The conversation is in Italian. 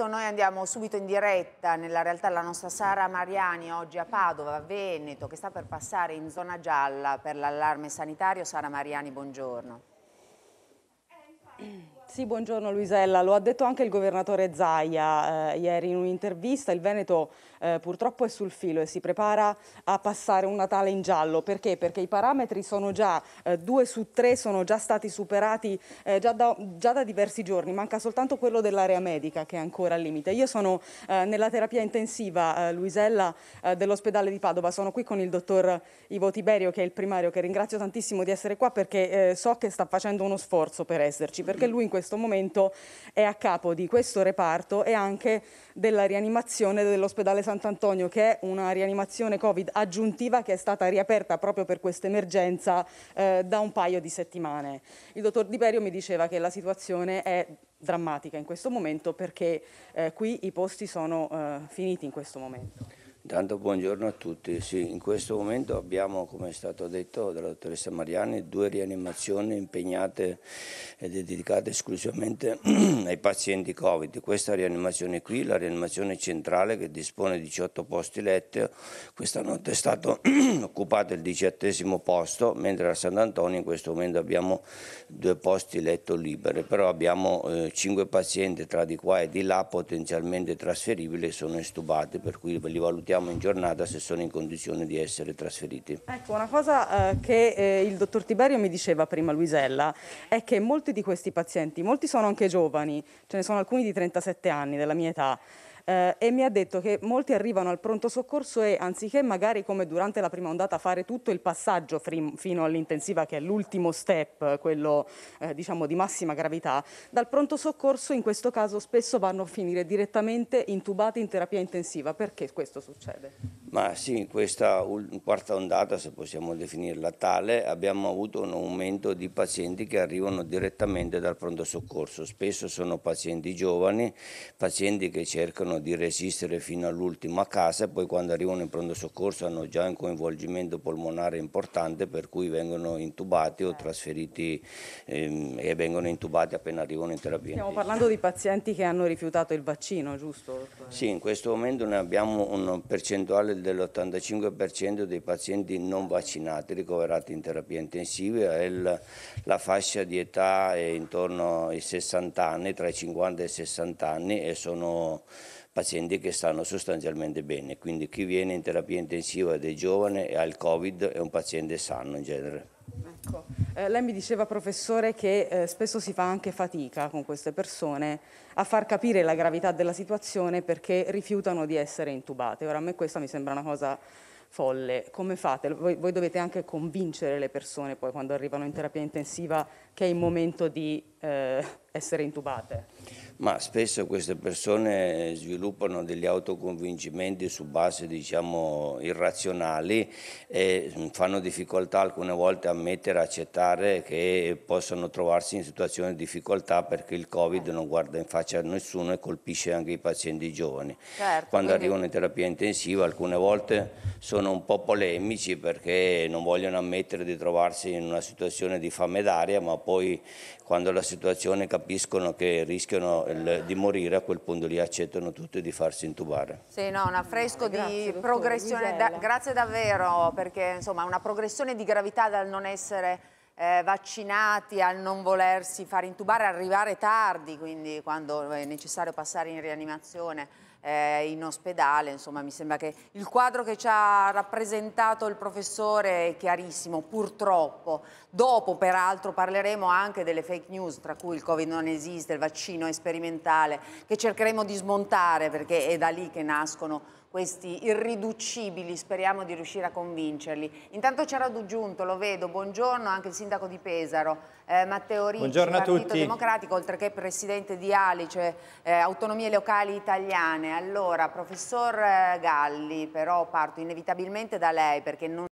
questo noi andiamo subito in diretta nella realtà la nostra Sara Mariani oggi a Padova, Veneto, che sta per passare in zona gialla per l'allarme sanitario. Sara Mariani, buongiorno. Eh, sì, buongiorno Luisella, lo ha detto anche il governatore Zaia eh, ieri in un'intervista, il Veneto eh, purtroppo è sul filo e si prepara a passare un Natale in giallo, perché? Perché i parametri sono già, eh, due su tre sono già stati superati eh, già da, già, da, diversi giorni, manca soltanto quello dell'area medica che è ancora al limite. Io sono eh, nella terapia intensiva eh, Luisella dell'ospedale di Padova, sono qui con il dottor Ivo Tiberio che è il primario che ringrazio tantissimo di essere qua perché so che sta facendo uno sforzo per esserci, perché lui in questo questo momento è a capo di questo reparto e anche della rianimazione dell'ospedale Sant'Antonio, che è una rianimazione Covid aggiuntiva che è stata riaperta proprio per questa emergenza eh, da un paio di settimane. Il dottor Di Perio mi diceva che la situazione è drammatica in questo momento perché eh, qui i posti sono eh, finiti in questo momento. Intanto buongiorno a tutti. Sì, in questo momento abbiamo, come è stato detto dalla dottoressa Mariani, due rianimazioni impegnate e dedicate esclusivamente ai pazienti Covid. Questa rianimazione qui, la rianimazione centrale che dispone di 18 posti letto, questa notte è stato occupato il diciottesimo posto, mentre a Sant'Antonio in questo momento abbiamo due posti letto liberi, però abbiamo eh, 5 pazienti tra di qua e di là potenzialmente trasferibili e sono estubati, per cui li valutiamo portiamo in giornata se sono in condizione di essere trasferiti. Ecco, una cosa eh, che eh, il dottor Tiberio mi diceva prima Luisella è che molti di questi pazienti, molti sono anche giovani, ce ne sono alcuni di 37 anni della mia età, eh, e mi ha detto che molti arrivano al pronto soccorso e anziché magari come durante la prima ondata fare tutto il passaggio fino all'intensiva che è l'ultimo step, quello eh, diciamo di massima gravità, dal pronto soccorso in questo caso spesso vanno a finire direttamente intubati in terapia intensiva. Perché questo succede? Ma sì, in questa quarta ondata, se possiamo definirla tale, abbiamo avuto un aumento di pazienti che arrivano direttamente dal pronto soccorso. Spesso sono pazienti giovani, pazienti che cercano di resistere fino all'ultima casa e poi quando arrivano in pronto soccorso hanno già un coinvolgimento polmonare importante per cui vengono intubati o trasferiti ehm, e vengono intubati appena arrivano in terapia. Stiamo parlando di pazienti che hanno rifiutato il vaccino, giusto? Sì, in questo momento ne abbiamo un percentuale dell'85% dei pazienti non vaccinati ricoverati in terapia intensiva e la fascia di età è intorno ai 60 anni, tra i 50 e i 60 anni e sono pazienti che stanno sostanzialmente bene, quindi chi viene in terapia intensiva ed è giovane e ha il Covid è un paziente sano in genere. Ecco. Eh, lei mi diceva, professore, che eh, spesso si fa anche fatica con queste persone a far capire la gravità della situazione perché rifiutano di essere intubate. Ora, a me questa mi sembra una cosa folle. Come fate? Voi, voi dovete anche convincere le persone poi quando arrivano in terapia intensiva che è il momento di eh, essere intubate. Ma spesso queste persone sviluppano degli autoconvincimenti su base diciamo, irrazionali e mm, fanno difficoltà alcune volte a ammettere, accettare che possano trovarsi in situazioni di difficoltà perché il Covid non guarda in faccia a nessuno e colpisce anche i pazienti giovani. Certo, Quando quindi... arrivano in terapia intensiva alcune volte sono un po' polemici perché non vogliono ammettere di trovarsi in una situazione di fame d'aria ma poi quando la situazione capiscono che rischiano il, di morire a quel punto lì accettano tutti di farsi intubare. Sì, no, un affresco di grazie, progressione, da, grazie davvero, perché insomma una progressione di gravità dal non essere eh, vaccinati, al non volersi far intubare, arrivare tardi, quindi quando è necessario passare in rianimazione eh, in ospedale, insomma mi sembra che il quadro che ci ha rappresentato il professore è chiarissimo, purtroppo. Dopo peraltro parleremo anche delle fake news, tra cui il Covid non esiste, il vaccino è sperimentale, che cercheremo di smontare perché è da lì che nascono questi irriducibili, speriamo di riuscire a convincerli. Intanto c'era Giunto, lo vedo, buongiorno anche il sindaco di Pesaro, eh, Matteo Ricci, buongiorno Partito tutti. Democratico, oltre che presidente di Alice, eh, Autonomie Locali Italiane. Allora, professor eh, Galli, però parto inevitabilmente da lei perché non